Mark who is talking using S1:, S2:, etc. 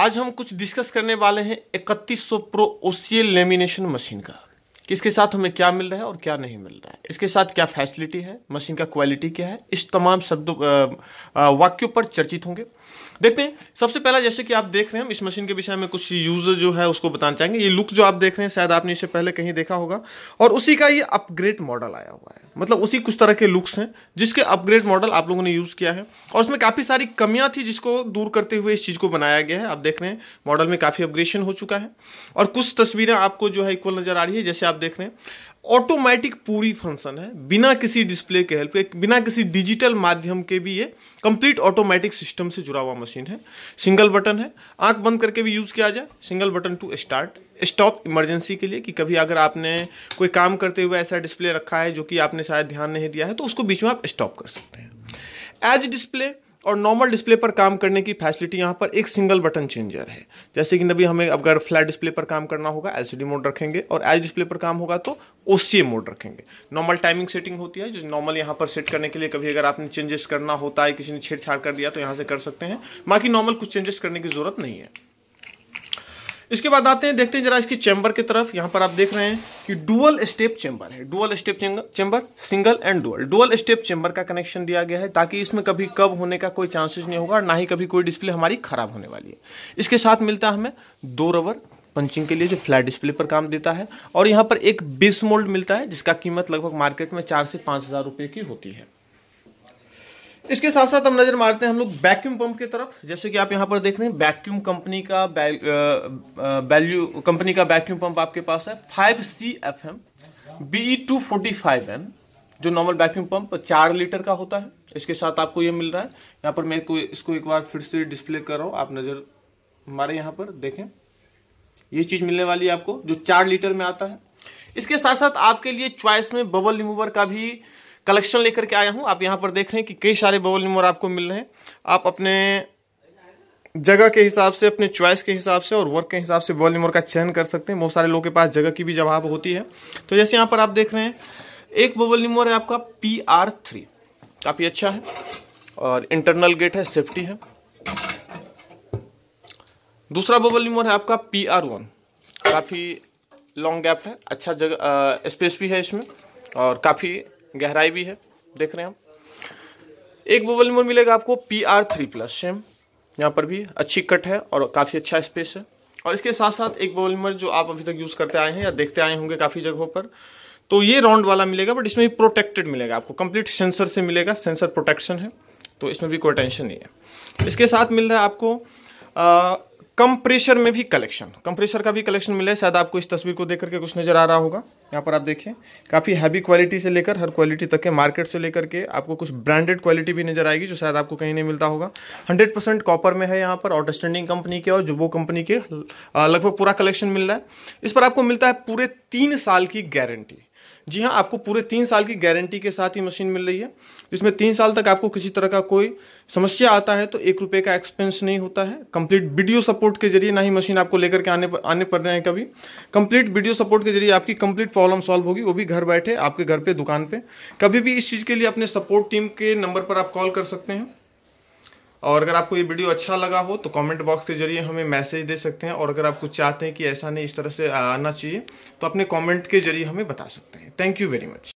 S1: आज हम कुछ डिस्कस करने वाले हैं 3100 प्रो ओसीएल लेमिनेशन मशीन का कि इसके साथ हमें क्या मिल रहा है और क्या नहीं मिल रहा है इसके साथ क्या फैसिलिटी है मशीन का क्वालिटी क्या है इस तमाम शब्दों वाक्यों पर चर्चित होंगे देखते हैं सबसे पहला जैसे कि आप देख रहे हैं इस मशीन के विषय में कुछ यूज़ जो है उसको बताना चाहेंगे ये लुक जो आप देख रहे हैं शायद आपने इसे पहले कहीं देखा होगा और उसी का ये अपग्रेड मॉडल आया हुआ है मतलब उसी कुछ तरह के लुक्स हैं जिसके अपग्रेड मॉडल आप लोगों ने यूज़ किया है और उसमें काफ़ी सारी कमियाँ थी जिसको दूर करते हुए इस चीज़ को बनाया गया है आप देख रहे हैं मॉडल में काफ़ी अपग्रेशन हो चुका है और कुछ तस्वीरें आपको जो है इक्वल नज़र आ रही है जैसे आप देख रहे हैं ऑटोमेटिक पूरी फंक्शन है बिना किसी डिस्प्ले के हेल्प बिना किसी डिजिटल माध्यम के भी ये कंप्लीट ऑटोमेटिक सिस्टम से जुड़ा हुआ मशीन है सिंगल बटन है आंख बंद करके भी यूज़ किया जाए single button to start stop emergency के लिए कि कभी अगर आपने कोई काम करते हुए ऐसा डिस्प्ले रखा है जो कि आपने शायद ध्यान नहीं दिया है तो उसको बीच में आप स्टॉप कर सकते हैं एज डिस्प्ले और नॉर्मल डिस्प्ले पर काम करने की फैसिलिटी यहाँ पर एक सिंगल बटन चेंजर है जैसे कि नबी हमें अगर फ्लैट डिस्प्ले पर काम करना होगा एल मोड रखेंगे और एच डिस्प्ले पर काम होगा तो ओ मोड रखेंगे नॉर्मल टाइमिंग सेटिंग होती है जो नॉर्मल यहाँ पर सेट करने के लिए कभी अगर आपने चेंजेस करना होता है किसी ने छेड़छाड़ कर दिया तो यहाँ से कर सकते हैं बाकी नॉर्मल कुछ चेंजेस करने की जरूरत नहीं है इसके बाद आते हैं देखते हैं जरा इसके चैम्बर की तरफ यहाँ पर आप देख रहे हैं कि डुअल स्टेप चैम्बर है dual step chamber single and dual dual step chamber का कनेक्शन दिया गया है ताकि इसमें कभी कब होने का कोई चांसेस नहीं होगा और ना ही कभी कोई डिस्प्ले हमारी खराब होने वाली है इसके साथ मिलता है हमें दो रबर पंचिंग के लिए जो फ्लैट डिस्प्ले पर काम देता है और यहाँ पर एक बेस मोल्ड मिलता है जिसका कीमत लगभग मार्केट में चार से पाँच हज़ार रुपये की होती है इसके साथ साथ हम नजर मारते हैं हम लोग वैक्यूम पंप की तरफ जैसे कि आप यहां पर देख रहे हैं वैक्यूम कंपनी का वैल्यू कंपनी का वैक्यूम पंप आपके पास है five C F M B two forty five M जो नॉर्मल वैक्यूम पंप चार लीटर का होता है इसके साथ आपको ये मिल रहा है यहाँ पर मैं इसको एक बार फिर से डिस्प्ले कर रहा हूँ आप नज़र हमारे यहाँ पर देखें ये चीज़ मिलने वाली है आपको जो चार लीटर में आता है इसके साथ साथ आपके लिए च्वाइस में बबल रिमूवर का भी कलेक्शन लेकर के आया हूँ आप यहाँ पर देख रहे हैं कि कई सारे बबल मोर आपको मिल रहे हैं आप अपने जगह के हिसाब से अपने चॉइस के हिसाब से और वर्क के हिसाब से बबल मोर का चयन कर सकते हैं बहुत सारे लोगों के पास जगह की भी जवाब होती है तो जैसे यहाँ पर आप देख रहे हैं एक बबल नंबर है आपका पी आर थ्री काफ़ी अच्छा है और इंटरनल गेट है सेफ्टी है दूसरा बबल नंबर है आपका पी आर वन काफ़ी लॉन्ग गैप है अच्छा जगह स्पेस भी है इसमें और काफ़ी गहराई भी है देख रहे हैं हम एक वोवल मोल मिलेगा आपको P R three plus same यहाँ पर भी अच्छी कट है और काफ़ी अच्छा स्पेस है और इसके साथ साथ एक वोवलिमर जो आप अभी तक यूज़ करते आए हैं या देखते आए होंगे काफ़ी जगहों पर तो ये राउंड वाला मिलेगा बट इसमें भी प्रोटेक्टेड मिलेगा आपको कंप्लीट सेंसर से मिलेगा सेंसर प्रोटेक्शन है तो इसमें भी कोई टेंशन नहीं है इसके साथ मिल रहा है आपको कंप्रेशर कम प्रेशर में भी कलेक्शन कम प्रेशर का भी कलेक्शन मिला है शायद आपको इस तस्वीर को देख करके कुछ नज़र आ रहा होगा यहाँ पर आप देखिए काफ़ी हैवी क्वालिटी से लेकर हर क्वालिटी तक के मार्केट से लेकर के आपको कुछ ब्रांडेड क्वालिटी भी नजर आएगी जो शायद आपको कहीं नहीं मिलता होगा 100 परसेंट कॉपर में है यहाँ पर आउटस्टैंडिंग कंपनी के और जुबो कंपनी के लगभग पूरा कलेक्शन मिल रहा है इस पर आपको मिलता है पूरे तीन साल की गारंटी जी हाँ आपको पूरे तीन साल की गारंटी के साथ ही मशीन मिल रही है जिसमें तीन साल तक आपको किसी तरह का कोई समस्या आता है तो एक रुपये का एक्सपेंस नहीं होता है कंप्लीट वीडियो सपोर्ट के जरिए ना ही मशीन आपको लेकर के आने पर आने पड़ रहे हैं कभी कंप्लीट वीडियो सपोर्ट के जरिए आपकी कंप्लीट प्रॉब्लम सॉल्व होगी वो भी घर बैठे आपके घर पर दुकान पर कभी भी इस चीज़ के लिए अपने सपोर्ट टीम के नंबर पर आप कॉल कर सकते हैं और अगर आपको ये वीडियो अच्छा लगा हो तो कमेंट बॉक्स के जरिए हमें मैसेज दे सकते हैं और अगर आप कुछ चाहते हैं कि ऐसा नहीं इस तरह से आना चाहिए तो अपने कमेंट के जरिए हमें बता सकते हैं थैंक यू वेरी मच